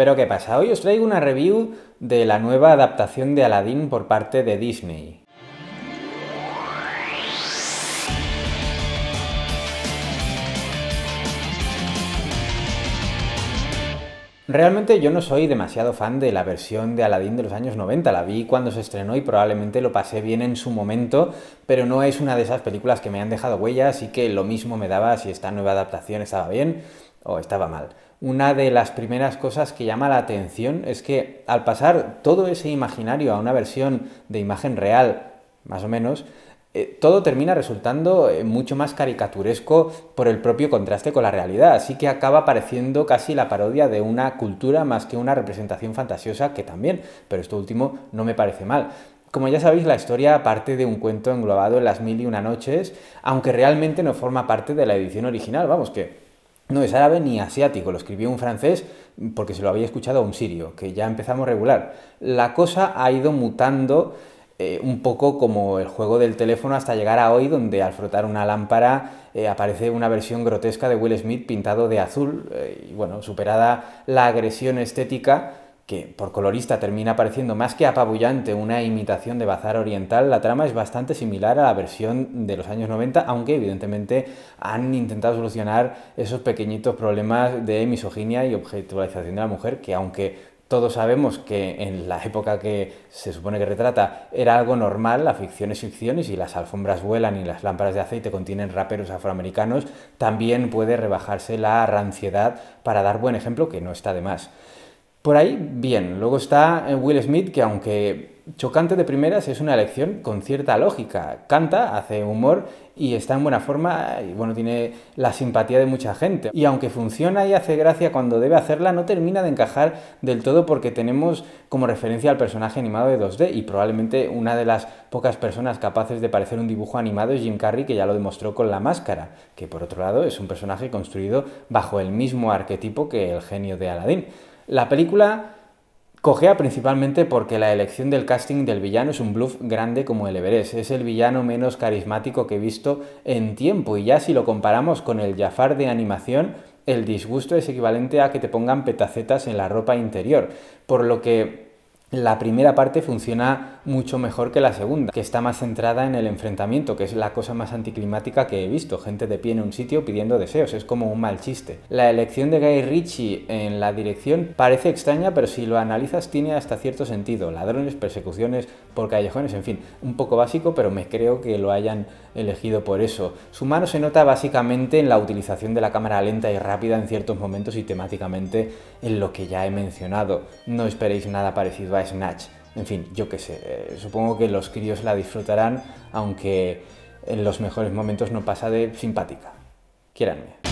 Pero ¿qué pasa? Hoy os traigo una review de la nueva adaptación de Aladdin por parte de Disney. Realmente yo no soy demasiado fan de la versión de Aladdin de los años 90, la vi cuando se estrenó y probablemente lo pasé bien en su momento, pero no es una de esas películas que me han dejado huellas, así que lo mismo me daba si esta nueva adaptación estaba bien o oh, estaba mal. Una de las primeras cosas que llama la atención es que al pasar todo ese imaginario a una versión de imagen real, más o menos, eh, todo termina resultando eh, mucho más caricaturesco por el propio contraste con la realidad, así que acaba pareciendo casi la parodia de una cultura más que una representación fantasiosa, que también, pero esto último no me parece mal. Como ya sabéis, la historia parte de un cuento englobado en las mil y una noches, aunque realmente no forma parte de la edición original, vamos, que no es árabe ni asiático, lo escribió un francés porque se lo había escuchado a un sirio, que ya empezamos regular. La cosa ha ido mutando eh, un poco como el juego del teléfono hasta llegar a hoy, donde al frotar una lámpara eh, aparece una versión grotesca de Will Smith pintado de azul, eh, y bueno, superada la agresión estética, que por colorista termina pareciendo más que apabullante una imitación de Bazar Oriental, la trama es bastante similar a la versión de los años 90, aunque evidentemente han intentado solucionar esos pequeñitos problemas de misoginia y objetualización de la mujer, que aunque todos sabemos que en la época que se supone que retrata era algo normal, la ficción es ficción y si las alfombras vuelan y las lámparas de aceite contienen raperos afroamericanos, también puede rebajarse la ranciedad para dar buen ejemplo que no está de más. Por ahí, bien. Luego está eh, Will Smith, que aunque chocante de primeras, es una elección con cierta lógica. Canta, hace humor y está en buena forma y bueno, tiene la simpatía de mucha gente. Y aunque funciona y hace gracia cuando debe hacerla, no termina de encajar del todo porque tenemos como referencia al personaje animado de 2D y probablemente una de las pocas personas capaces de parecer un dibujo animado es Jim Carrey, que ya lo demostró con La Máscara, que por otro lado es un personaje construido bajo el mismo arquetipo que el genio de Aladdin. La película cojea principalmente porque la elección del casting del villano es un bluff grande como el Everest. Es el villano menos carismático que he visto en tiempo y ya si lo comparamos con el Jafar de animación, el disgusto es equivalente a que te pongan petacetas en la ropa interior, por lo que la primera parte funciona mucho mejor que la segunda, que está más centrada en el enfrentamiento, que es la cosa más anticlimática que he visto, gente de pie en un sitio pidiendo deseos, es como un mal chiste. La elección de Guy Ritchie en la dirección parece extraña, pero si lo analizas tiene hasta cierto sentido, ladrones, persecuciones por callejones, en fin, un poco básico, pero me creo que lo hayan elegido por eso. Su mano se nota básicamente en la utilización de la cámara lenta y rápida en ciertos momentos y temáticamente en lo que ya he mencionado. No esperéis nada parecido a Snatch. En fin, yo qué sé, eh, supongo que los críos la disfrutarán, aunque en los mejores momentos no pasa de simpática. Quieranme.